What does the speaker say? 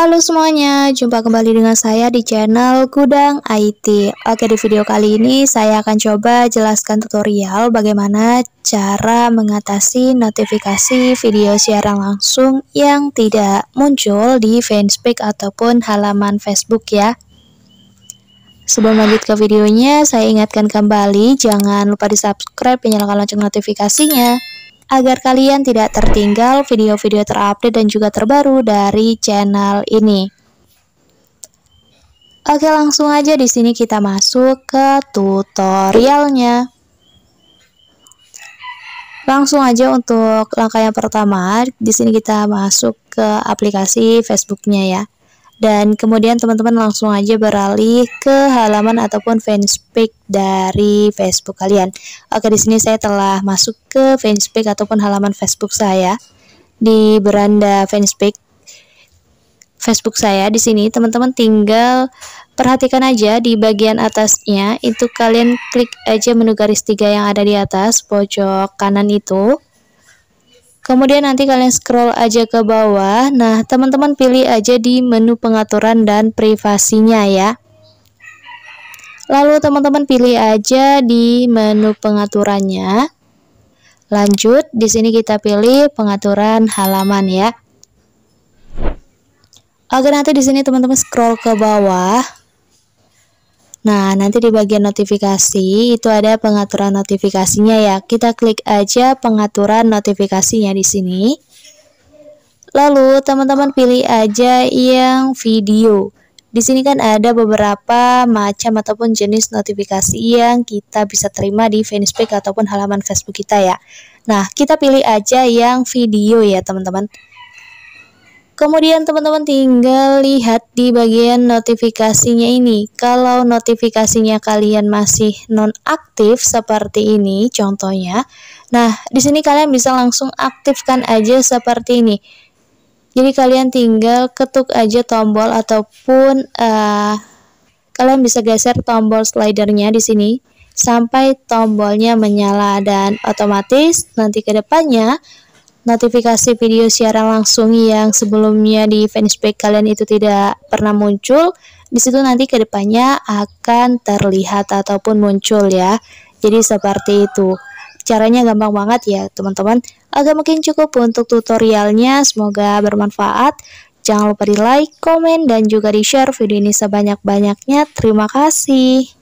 Halo semuanya, jumpa kembali dengan saya di channel Gudang IT Oke di video kali ini saya akan coba jelaskan tutorial bagaimana cara mengatasi notifikasi video siaran langsung yang tidak muncul di Fanspeak ataupun halaman Facebook ya Sebelum lanjut ke videonya, saya ingatkan kembali jangan lupa di subscribe, dan nyalakan lonceng notifikasinya agar kalian tidak tertinggal video-video terupdate dan juga terbaru dari channel ini. Oke, langsung aja di sini kita masuk ke tutorialnya. Langsung aja untuk langkah yang pertama, di sini kita masuk ke aplikasi Facebooknya ya dan kemudian teman-teman langsung aja beralih ke halaman ataupun fanspage dari Facebook kalian. Oke, di sini saya telah masuk ke fanspage ataupun halaman Facebook saya di beranda fanspage Facebook saya di sini teman-teman tinggal perhatikan aja di bagian atasnya itu kalian klik aja menu garis tiga yang ada di atas pojok kanan itu Kemudian nanti kalian scroll aja ke bawah. Nah, teman-teman pilih aja di menu pengaturan dan privasinya ya. Lalu teman-teman pilih aja di menu pengaturannya. Lanjut, di sini kita pilih pengaturan halaman ya. Oke nanti di sini teman-teman scroll ke bawah. Nah, nanti di bagian notifikasi itu ada pengaturan notifikasinya ya. Kita klik aja pengaturan notifikasinya di sini. Lalu teman-teman pilih aja yang video. Di sini kan ada beberapa macam ataupun jenis notifikasi yang kita bisa terima di Facebook ataupun halaman Facebook kita ya. Nah, kita pilih aja yang video ya, teman-teman. Kemudian teman-teman tinggal lihat di bagian notifikasinya ini. Kalau notifikasinya kalian masih nonaktif seperti ini contohnya. Nah, di sini kalian bisa langsung aktifkan aja seperti ini. Jadi kalian tinggal ketuk aja tombol ataupun uh, kalian bisa geser tombol slidernya di sini sampai tombolnya menyala dan otomatis nanti ke depannya notifikasi video siaran langsung yang sebelumnya di fanspage kalian itu tidak pernah muncul, di situ nanti kedepannya akan terlihat ataupun muncul ya. Jadi seperti itu. Caranya gampang banget ya teman-teman. Agak mungkin cukup untuk tutorialnya, semoga bermanfaat. Jangan lupa di like, komen, dan juga di share video ini sebanyak-banyaknya. Terima kasih.